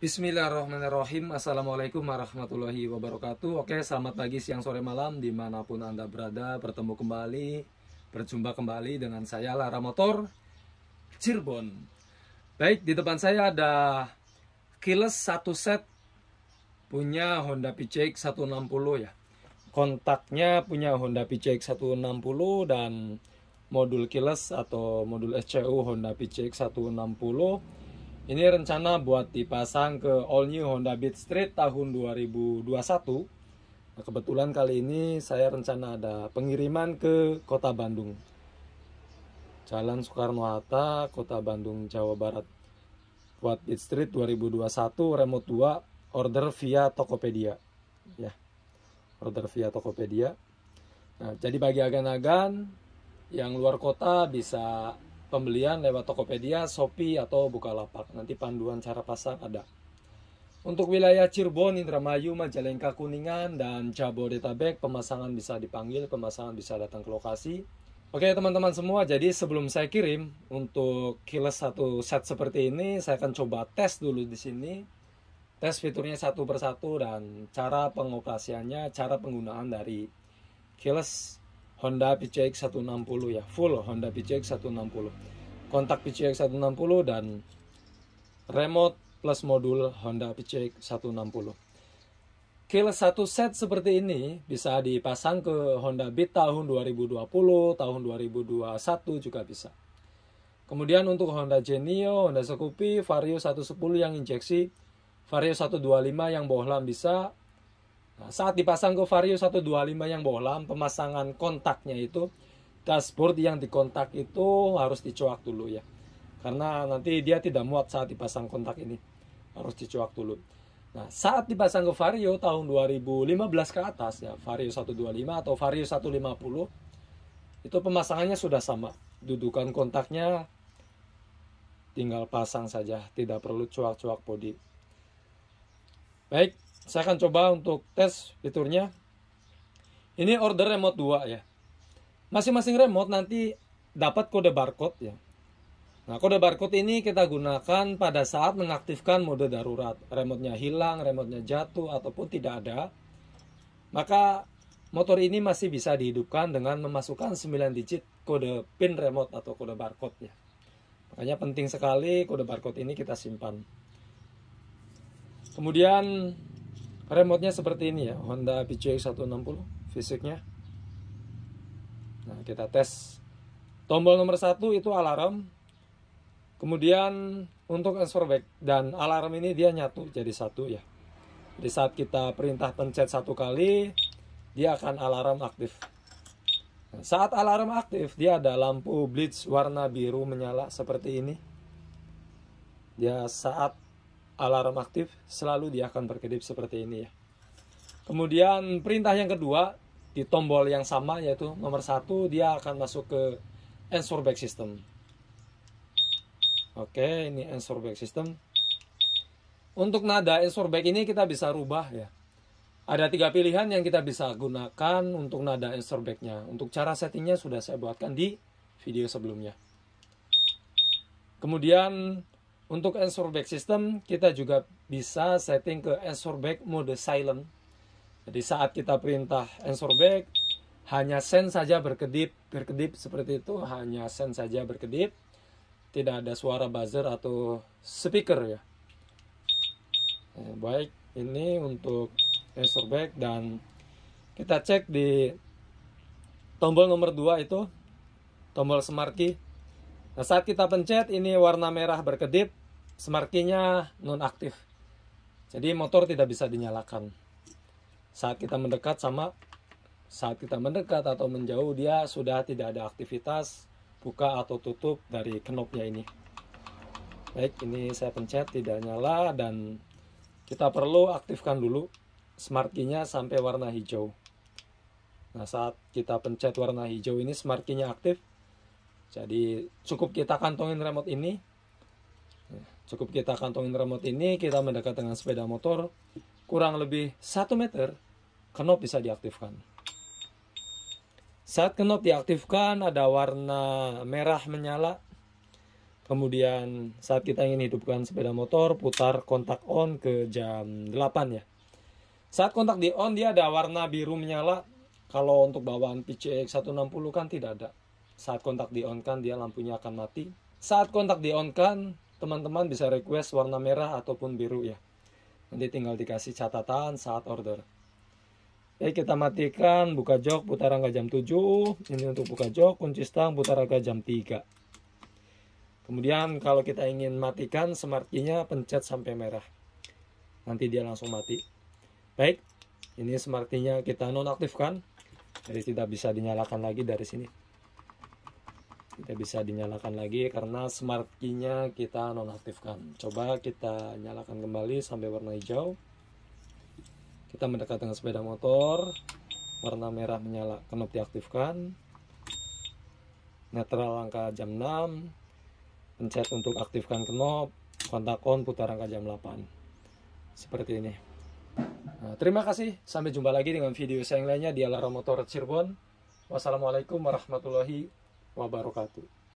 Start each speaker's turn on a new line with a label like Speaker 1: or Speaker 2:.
Speaker 1: Bismillahirrahmanirrahim Assalamualaikum warahmatullahi wabarakatuh Oke selamat pagi siang sore malam Dimanapun anda berada bertemu kembali Berjumpa kembali dengan saya Lara Motor Cirebon Baik di depan saya ada Keyless satu set Punya Honda PCX 160 ya Kontaknya punya Honda PCX 160 Dan modul keyless atau modul SCU Honda PCX 160 ini rencana buat dipasang ke all new Honda Beat Street tahun 2021. Nah, kebetulan kali ini saya rencana ada pengiriman ke Kota Bandung. Jalan Soekarno-Hatta, Kota Bandung, Jawa Barat. Buat Beat Street 2021 remote 2 order via Tokopedia. Ya. Order via Tokopedia. Nah, jadi bagi agan-agan yang luar kota bisa pembelian lewat Tokopedia, Shopee, atau Bukalapak. Nanti panduan cara pasang ada. Untuk wilayah Cirebon, Indramayu, Majalengka, Kuningan, dan Jabodetabek, pemasangan bisa dipanggil, pemasangan bisa datang ke lokasi. Oke teman-teman semua, jadi sebelum saya kirim untuk kilas satu set seperti ini, saya akan coba tes dulu di sini. Tes fiturnya satu persatu dan cara pengoperasiannya, cara penggunaan dari kilas Honda PCX 160 ya full Honda PCX 160 kontak PCX 160 dan remote plus modul Honda PCX 160 kill satu set seperti ini bisa dipasang ke Honda Beat tahun 2020, tahun 2021 juga bisa. Kemudian untuk Honda Genio, Honda Scoopy, Vario 110 yang injeksi, Vario 125 yang bohlam bisa, saat dipasang ke Vario 125 yang bohlam, pemasangan kontaknya itu, dashboard yang dikontak itu harus dicuak dulu ya. Karena nanti dia tidak muat saat dipasang kontak ini. Harus dicuak dulu. Nah, saat dipasang ke Vario tahun 2015 ke atas ya, Vario 125 atau Vario 150 itu pemasangannya sudah sama. Dudukan kontaknya tinggal pasang saja, tidak perlu cuak-cuak bodi. Baik, saya akan coba untuk tes fiturnya. Ini order remote 2 ya. Masing-masing remote nanti dapat kode barcode ya. Nah, kode barcode ini kita gunakan pada saat mengaktifkan mode darurat. Remote-nya hilang, remote-nya jatuh, ataupun tidak ada. Maka motor ini masih bisa dihidupkan dengan memasukkan 9 digit kode pin remote atau kode barcode ya. Makanya penting sekali kode barcode ini kita simpan. Kemudian Remote-nya seperti ini ya, Honda PCX 160 fisiknya. Nah, kita tes. Tombol nomor satu itu alarm. Kemudian untuk answer back dan alarm ini dia nyatu jadi satu ya. Di saat kita perintah pencet satu kali, dia akan alarm aktif. Nah, saat alarm aktif, dia ada lampu blitz warna biru menyala seperti ini. Dia saat alarm aktif, selalu dia akan berkedip seperti ini ya. Kemudian perintah yang kedua di tombol yang sama yaitu nomor satu dia akan masuk ke answer back system. Oke, ini answer back system. Untuk nada answer back ini kita bisa rubah ya. Ada tiga pilihan yang kita bisa gunakan untuk nada answer backnya. Untuk cara settingnya sudah saya buatkan di video sebelumnya. Kemudian untuk answer back system, kita juga bisa setting ke answer back mode silent. Jadi saat kita perintah answer back, hanya send saja berkedip, berkedip seperti itu, hanya send saja berkedip. Tidak ada suara buzzer atau speaker ya. Eh, baik, ini untuk answer back dan kita cek di tombol nomor 2 itu, tombol smart key. Nah, saat kita pencet ini warna merah berkedip, smart key-nya non aktif. Jadi motor tidak bisa dinyalakan. Saat kita mendekat sama saat kita mendekat atau menjauh dia sudah tidak ada aktivitas buka atau tutup dari knopnya ini. Baik, ini saya pencet tidak nyala dan kita perlu aktifkan dulu smart key-nya sampai warna hijau. Nah, saat kita pencet warna hijau ini smart key-nya aktif. Jadi cukup kita kantongin remote ini Cukup kita kantongin remote ini, kita mendekat dengan sepeda motor, kurang lebih 1 meter, knop bisa diaktifkan. Saat knop diaktifkan, ada warna merah menyala. Kemudian saat kita ingin hidupkan sepeda motor, putar kontak on ke jam 8 ya. Saat kontak di on, dia ada warna biru menyala. Kalau untuk bawaan PCX 160 kan tidak ada. Saat kontak di on kan, dia lampunya akan mati. Saat kontak di on kan, teman-teman bisa request warna merah ataupun biru ya nanti tinggal dikasih catatan saat order Oke kita matikan buka jok putar angka jam 7 ini untuk buka jok kunci stang putar angka jam 3 kemudian kalau kita ingin matikan smart key-nya pencet sampai merah nanti dia langsung mati baik ini smart key-nya kita nonaktifkan jadi tidak bisa dinyalakan lagi dari sini kita bisa dinyalakan lagi karena smart key-nya kita nonaktifkan coba kita nyalakan kembali sampai warna hijau kita mendekat dengan sepeda motor warna merah menyala kenop diaktifkan netral angka jam 6 pencet untuk aktifkan kenop kontak on putar angka jam 8 seperti ini nah, terima kasih sampai jumpa lagi dengan video saya yang lainnya di Alara Motor Cirebon Wassalamualaikum warahmatullahi wabarakatuh